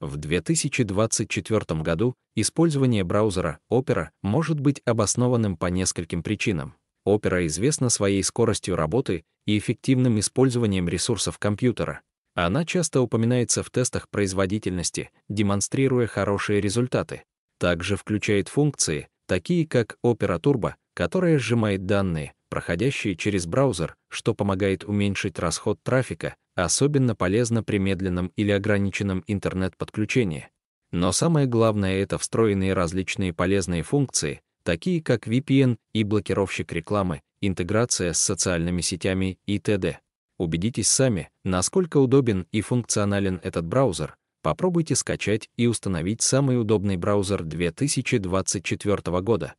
В 2024 году использование браузера Opera может быть обоснованным по нескольким причинам. Opera известна своей скоростью работы и эффективным использованием ресурсов компьютера. Она часто упоминается в тестах производительности, демонстрируя хорошие результаты. Также включает функции, такие как Opera Turbo, которая сжимает данные, проходящие через браузер, что помогает уменьшить расход трафика, Особенно полезно при медленном или ограниченном интернет-подключении. Но самое главное — это встроенные различные полезные функции, такие как VPN и блокировщик рекламы, интеграция с социальными сетями и т.д. Убедитесь сами, насколько удобен и функционален этот браузер. Попробуйте скачать и установить самый удобный браузер 2024 года.